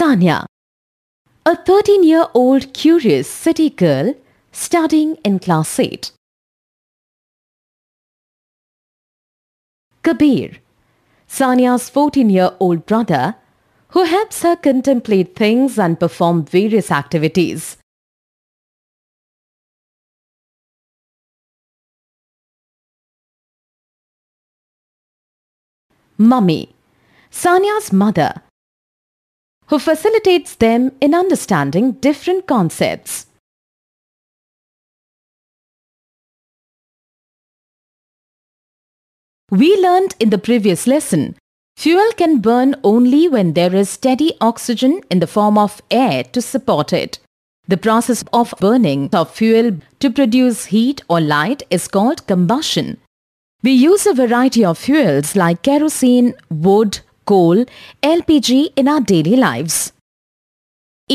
Sanya, a 13 year old curious city girl studying in class 8. Kabir, Sanya's 14 year old brother, who helps her contemplate things and perform various activities. Mummy, Sanya's mother, who facilitates them in understanding different concepts. We learned in the previous lesson, fuel can burn only when there is steady oxygen in the form of air to support it. The process of burning of fuel to produce heat or light is called combustion. We use a variety of fuels like kerosene, wood, coal, LPG in our daily lives.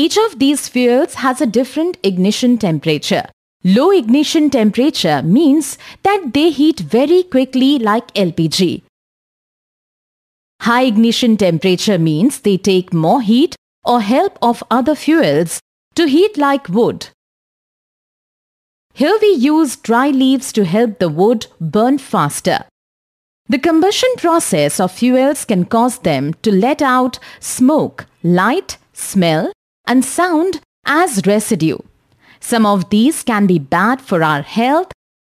Each of these fuels has a different ignition temperature. Low ignition temperature means that they heat very quickly like LPG. High ignition temperature means they take more heat or help of other fuels to heat like wood. Here we use dry leaves to help the wood burn faster. The combustion process of fuels can cause them to let out smoke, light, smell and sound as residue. Some of these can be bad for our health.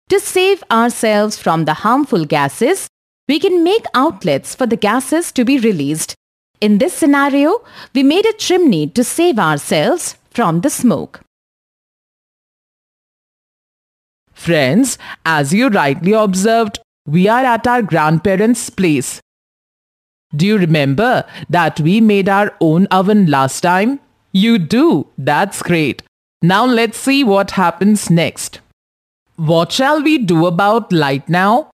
To save ourselves from the harmful gases, we can make outlets for the gases to be released. In this scenario, we made a chimney to save ourselves from the smoke. Friends, as you rightly observed, we are at our grandparents' place. Do you remember that we made our own oven last time? You do. That's great. Now let's see what happens next. What shall we do about light now?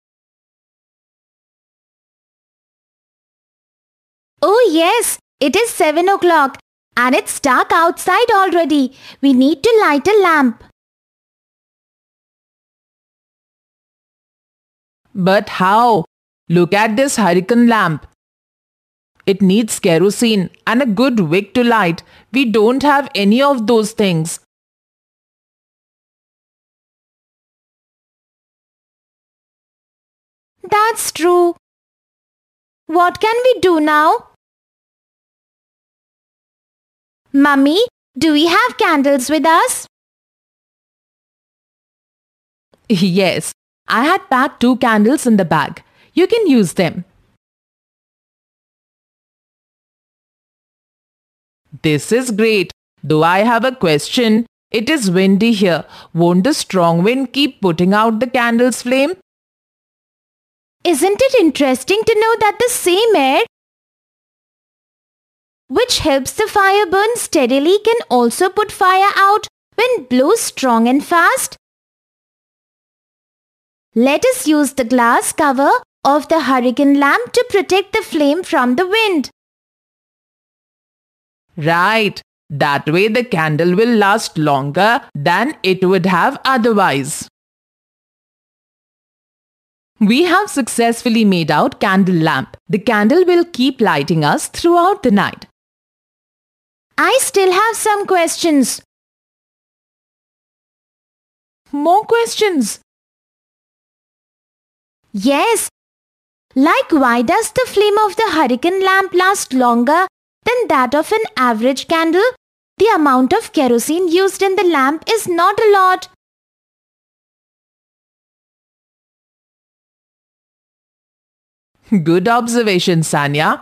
Oh yes, it is 7 o'clock and it's dark outside already. We need to light a lamp. But how? Look at this hurricane lamp. It needs kerosene and a good wick to light. We don't have any of those things. That's true. What can we do now? Mummy, do we have candles with us? Yes, I had packed two candles in the bag. You can use them. This is great. Though I have a question. It is windy here. Won't the strong wind keep putting out the candle's flame? Isn't it interesting to know that the same air which helps the fire burn steadily can also put fire out when blows strong and fast? Let us use the glass cover of the hurricane lamp to protect the flame from the wind. Right. That way the candle will last longer than it would have otherwise. We have successfully made out candle lamp. The candle will keep lighting us throughout the night. I still have some questions. More questions? Yes. Like why does the flame of the hurricane lamp last longer than that of an average candle? The amount of kerosene used in the lamp is not a lot. Good observation, Sanya.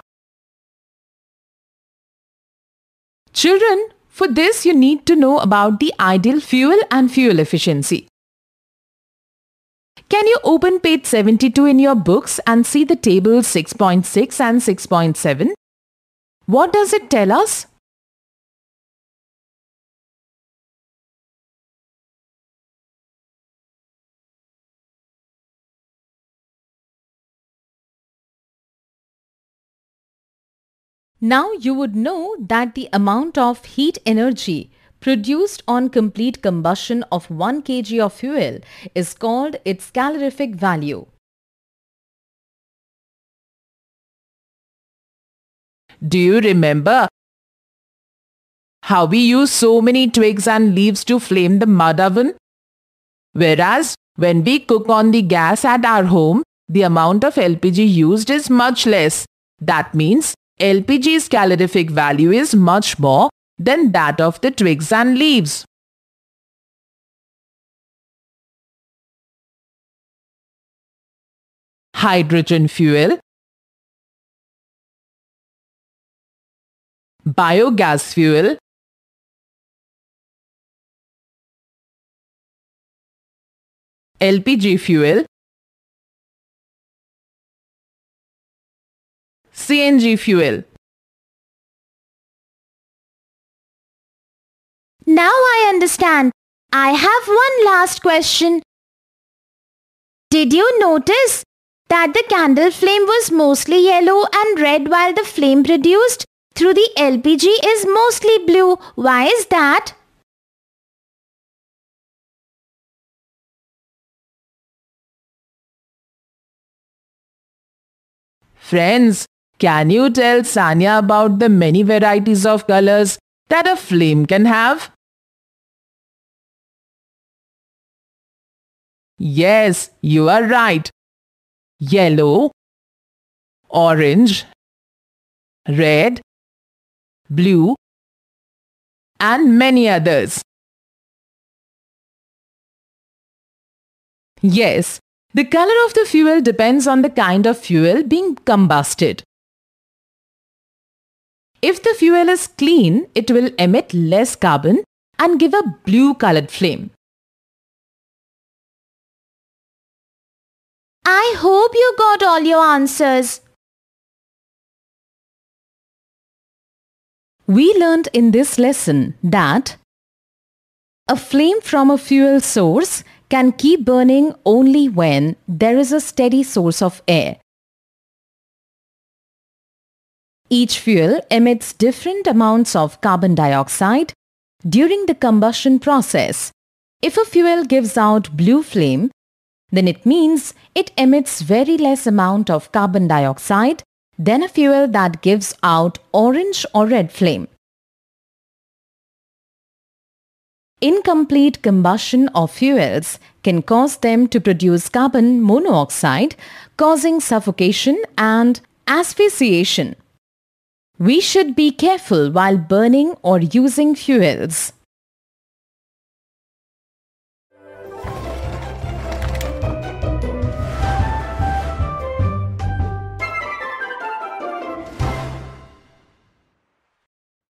Children, for this you need to know about the ideal fuel and fuel efficiency. Can you open page 72 in your books and see the tables 6.6 and 6.7? What does it tell us? Now you would know that the amount of heat energy produced on complete combustion of 1 kg of fuel is called its calorific value. Do you remember how we use so many twigs and leaves to flame the mud oven? Whereas when we cook on the gas at our home, the amount of LPG used is much less. That means LPG's calorific value is much more than that of the twigs and leaves. Hydrogen fuel Biogas fuel LPG fuel CNG fuel Now I understand. I have one last question. Did you notice that the candle flame was mostly yellow and red while the flame produced through the LPG is mostly blue? Why is that? Friends, can you tell Sanya about the many varieties of colors that a flame can have? Yes, you are right. Yellow, orange, red, blue, and many others. Yes, the color of the fuel depends on the kind of fuel being combusted. If the fuel is clean, it will emit less carbon and give a blue colored flame. I hope you got all your answers. We learned in this lesson that a flame from a fuel source can keep burning only when there is a steady source of air. Each fuel emits different amounts of carbon dioxide during the combustion process. If a fuel gives out blue flame, then it means it emits very less amount of carbon dioxide than a fuel that gives out orange or red flame. Incomplete combustion of fuels can cause them to produce carbon monoxide, causing suffocation and asphyxiation. We should be careful while burning or using fuels.